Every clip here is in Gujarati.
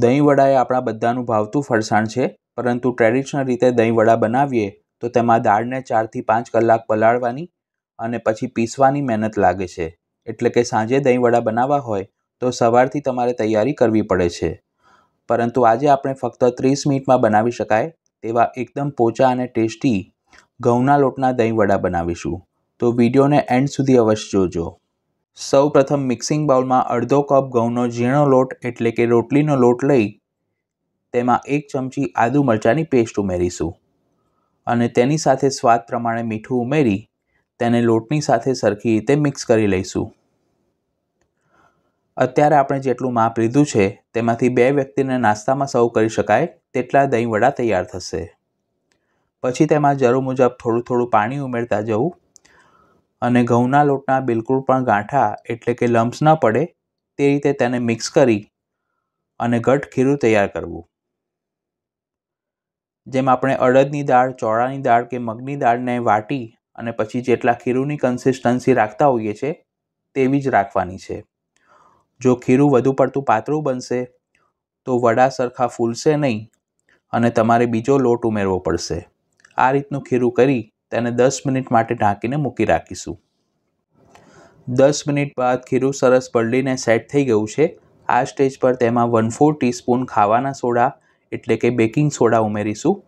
દહીં વડા એ આપણા બધાનું ભાવતું ફરસાણ છે પરંતુ ટ્રેડિશનલ રીતે દહીં વડા બનાવીએ તો તેમાં દાળને ચારથી પાંચ કલાક પલાળવાની અને પછી પીસવાની મહેનત લાગે છે એટલે કે સાંજે દહીં વડા બનાવવા હોય તો સવારથી તમારે તૈયારી કરવી પડે છે પરંતુ આજે આપણે ફક્ત ત્રીસ મિનિટમાં બનાવી શકાય તેવા એકદમ પોચા અને ટેસ્ટી ઘઉંના લોટના દહીં વડા બનાવીશું તો વિડીયોને એન્ડ સુધી અવશ્ય જોજો સૌ પ્રથમ મિક્સિંગ બાઉલમાં અડધો કપ ઘઉંનો ઝીણો લોટ એટલે કે રોટલીનો લોટ લઈ તેમાં એક ચમચી આદુ મરચાંની પેસ્ટ ઉમેરીશું અને તેની સાથે સ્વાદ પ્રમાણે મીઠું ઉમેરી તેને લોટની સાથે સરખી રીતે મિક્સ કરી લઈશું અત્યારે આપણે જેટલું માપ લીધું છે તેમાંથી બે વ્યક્તિને નાસ્તામાં સર્વ કરી શકાય તેટલા દહીં વડા તૈયાર થશે પછી તેમાં જરૂર મુજબ થોડું થોડું પાણી ઉમેરતા જવું અને ઘઉંના લોટના બિલકુલ પણ ગાંઠા એટલે કે લમ્સ ન પડે તે રીતે તેને મિક્સ કરી અને ઘટ ખીરું તૈયાર કરવું જેમ આપણે અડદની દાળ ચોળાની દાળ કે મગની દાળને વાટી અને પછી જેટલા ખીરુંની કન્સિસ્ટન્સી રાખતા હોઈએ છીએ તેવી જ રાખવાની છે જો ખીરું વધુ પડતું પાતળું બનશે તો વડા સરખા ફૂલશે નહીં અને તમારે બીજો લોટ ઉમેરવો પડશે આ રીતનું ખીરું કરી તેને દસ મિનિટ માટે ઢાંકીને મૂકી રાખીશું દસ મિનિટ બાદ ખીરું સરસ પલળીને સેટ થઈ ગયું છે આ સ્ટેજ પર તેમાં વન ફોર ટીસ્પૂન ખાવાના સોડા એટલે કે બેકિંગ સોડા ઉમેરીશું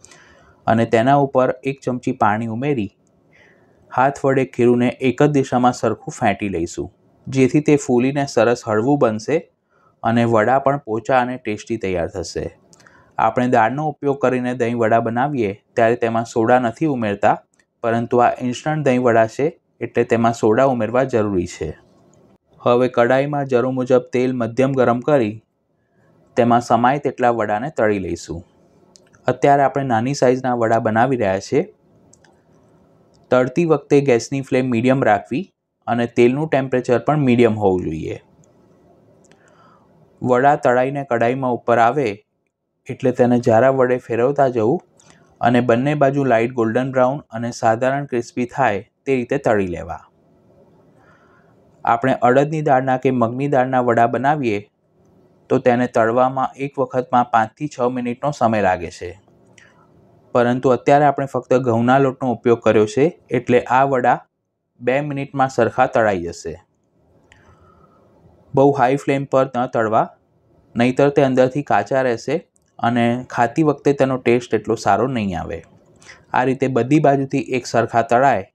અને તેના ઉપર એક ચમચી પાણી ઉમેરી હાથ વડે ખીરુને એક જ દિશામાં સરખું ફેંટી લઈશું જેથી તે ફૂલીને સરસ હળવું બનશે અને વડા પણ પોચા અને ટેસ્ટી તૈયાર થશે આપણે દાળનો ઉપયોગ કરીને દહીં વડા બનાવીએ ત્યારે તેમાં સોડા નથી ઉમેરતા પરંતુ આ ઇન્સ્ટન્ટ દહીં વડા છે એટલે તેમાં સોડા ઉમેરવા જરૂરી છે હવે કડાઈમાં જરૂર મુજબ તેલ મધ્યમ ગરમ કરી તેમાં સમાય તેટલા વડાને તળી લઈશું અત્યારે આપણે નાની સાઇઝના વડા બનાવી રહ્યા છે તળતી વખતે ગેસની ફ્લેમ મીડિયમ રાખવી અને તેલનું ટેમ્પરેચર પણ મીડિયમ હોવું જોઈએ વડા તળાઈને કડાઈમાં ઉપર આવે એટલે તેને જારા વડે ફેરવતા જવું અને બંને બાજુ લાઇટ ગોલ્ડન બ્રાઉન અને સાધારણ ક્રિસ્પી થાય તે રીતે તળી લેવા આપણે અડદની દાળના કે મગની દાળના વડા બનાવીએ તો તેને તળવામાં એક વખતમાં પાંચથી છ મિનિટનો સમય લાગે છે પરંતુ અત્યારે આપણે ફક્ત ઘઉંના લોટનો ઉપયોગ કર્યો છે એટલે આ વડા બે મિનિટમાં સરખા તળાઈ જશે બહુ હાઈ ફ્લેમ પર ન તળવા નહીતર તે અંદરથી કાચા રહેશે અને ખાતી વખતે તેનો ટેસ્ટ એટલો સારો નહીં આવે આ રીતે બધી બાજુથી એક સરખા તળાય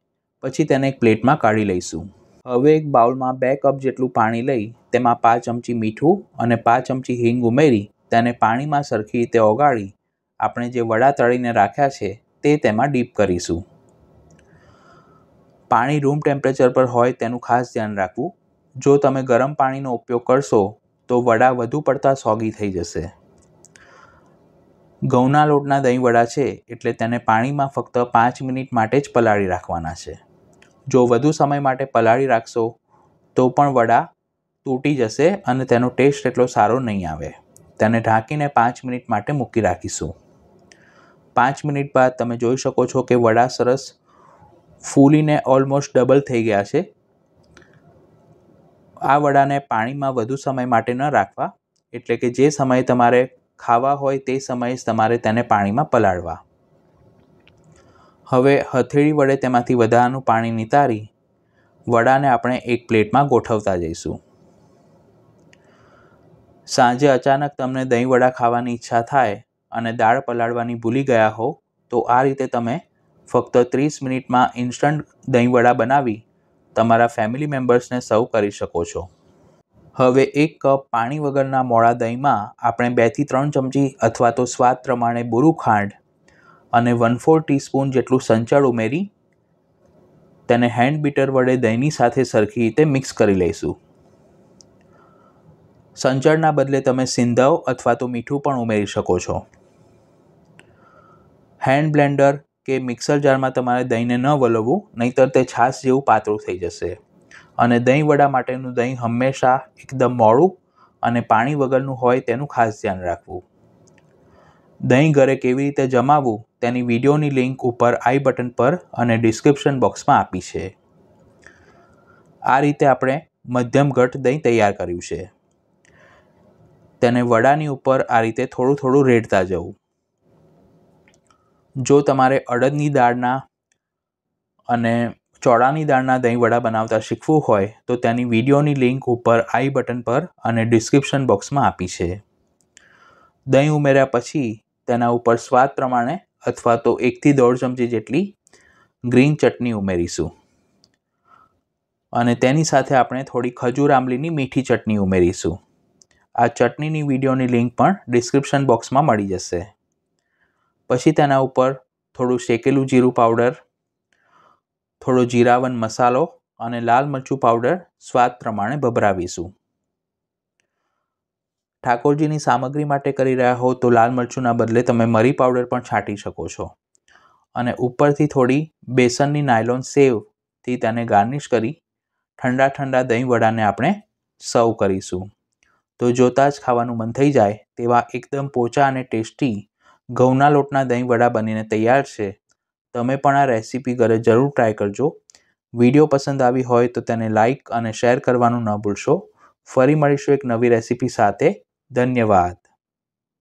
પછી તેને એક પ્લેટમાં કાઢી લઈશું હવે એક બાઉલમાં બે કપ જેટલું પાણી લઈ તેમાં પાંચ ચમચી મીઠું અને પાંચ ચમચી હિંગ ઉમેરી તેને પાણીમાં સરખી રીતે ઓગાળી આપણે જે વડા તળીને રાખ્યા છે તે તેમાં ડીપ કરીશું પાણી રૂમ ટેમ્પરેચર પર હોય તેનું ખાસ ધ્યાન રાખવું જો તમે ગરમ પાણીનો ઉપયોગ કરશો તો વડા વધુ પડતા સોગી થઈ જશે ઘઉંના લોટના દહીં વડા છે એટલે તેને પાણીમાં ફક્ત પાંચ મિનિટ માટે જ પલાળી રાખવાના છે જો વધુ સમય માટે પલાળી રાખશો તો પણ વડા તૂટી જશે અને તેનો ટેસ્ટ એટલો સારો નહીં આવે તેને ઢાંકીને પાંચ મિનિટ માટે મૂકી રાખીશું પાંચ મિનિટ બાદ તમે જોઈ શકો છો કે વડા સરસ ફૂલીને ઓલમોસ્ટ ડબલ થઈ ગયા છે આ વડાને પાણીમાં વધુ સમય માટે ન રાખવા એટલે કે જે સમયે તમારે ખાવા હોય તે સમયે તમારે તેને પાણીમાં પલાળવા હવે હથેળી વડે તેમાંથી વધારાનું પાણી નિતારી વડાને આપણે એક પ્લેટમાં ગોઠવતા જઈશું સાંજે અચાનક તમને દહીં વડા ખાવાની ઈચ્છા થાય અને દાળ પલાળવાની ભૂલી ગયા હો તો આ રીતે તમે ફક્ત ત્રીસ મિનિટમાં ઇન્સ્ટન્ટ દહીં વડા બનાવી તમારા ફેમિલી મેમ્બર્સને સર્વ કરી શકો છો હવે એક કપ પાણી વગરના મોળા દહીંમાં આપણે બેથી ત્રણ ચમચી અથવા તો સ્વાદ પ્રમાણે બુરુ ખાંડ અને વન ફોર ટીસ્પૂન જેટલું સંચળ ઉમેરી તેને હેન્ડ બીટર વડે દહીંની સાથે સરખી રીતે મિક્સ કરી લઈશું સંચળના બદલે તમે સિંધાવ અથવા તો મીઠું પણ ઉમેરી શકો છો હેન્ડ બ્લેન્ડર કે મિક્સર જારમાં તમારે દહીંને ન વલવવું નહીંતર તે છાશ જેવું પાતળું થઈ જશે અને દહીં વડા માટેનું દહીં હંમેશા એકદમ મોડું અને પાણી વગરનું હોય તેનું ખાસ ધ્યાન રાખવું દહીં ઘરે કેવી રીતે જમાવવું તેની વિડીયોની લિંક ઉપર આઈ બટન પર અને ડિસ્ક્રિપ્શન બોક્સમાં આપી છે આ રીતે આપણે મધ્યમ ઘટ દહીં તૈયાર કર્યું છે તેને વડાની ઉપર આ રીતે થોડું થોડું રેડતા જવું જો તમારે અડદની દાળના અને ચોળાની દાળના દહીંવડા બનાવતા શીખવું હોય તો તેની વિડીયોની લિંક ઉપર આઈ બટન પર અને ડિસ્ક્રિપ્શન બોક્સમાં આપી છે દહીં ઉમેર્યા પછી તેના ઉપર સ્વાદ પ્રમાણે અથવા તો એકથી દોઢ ચમચી જેટલી ગ્રીન ચટણી ઉમેરીશું અને તેની સાથે આપણે થોડી ખજૂર આંબલીની મીઠી ચટણી ઉમેરીશું આ ચટણીની વિડીયોની લિંક પણ ડિસ્ક્રિપ્શન બોક્સમાં મળી જશે પછી તેના ઉપર થોડું શેકેલું જીરું પાવડર થોડો જીરાવન મસાલો અને લાલ મરચું પાવડર સ્વાદ પ્રમાણે ભભરાવીશું ઠાકોરજીની સામગ્રી માટે કરી રહ્યા હો તો લાલ મરચુંના બદલે તમે મરી પાવડર પણ છાંટી શકો છો અને ઉપરથી થોડી બેસનની નાયલોન સેવથી તેને ગાર્નિશ કરી ઠંડા ઠંડા દહીંવડાને આપણે સર્વ કરીશું તો જોતાં જ ખાવાનું મન થઈ જાય તેવા એકદમ પોચા અને ટેસ્ટી ઘઉંના લોટના દહીંવડા બનીને તૈયાર છે તમે પણ આ રેસીપી ઘરે જરૂર ટ્રાય કરજો વિડીયો પસંદ આવી હોય તો તેને લાઇક અને શેર કરવાનું ન ભૂલશો ફરી મળીશું એક નવી રેસીપી સાથે ધન્યવાદ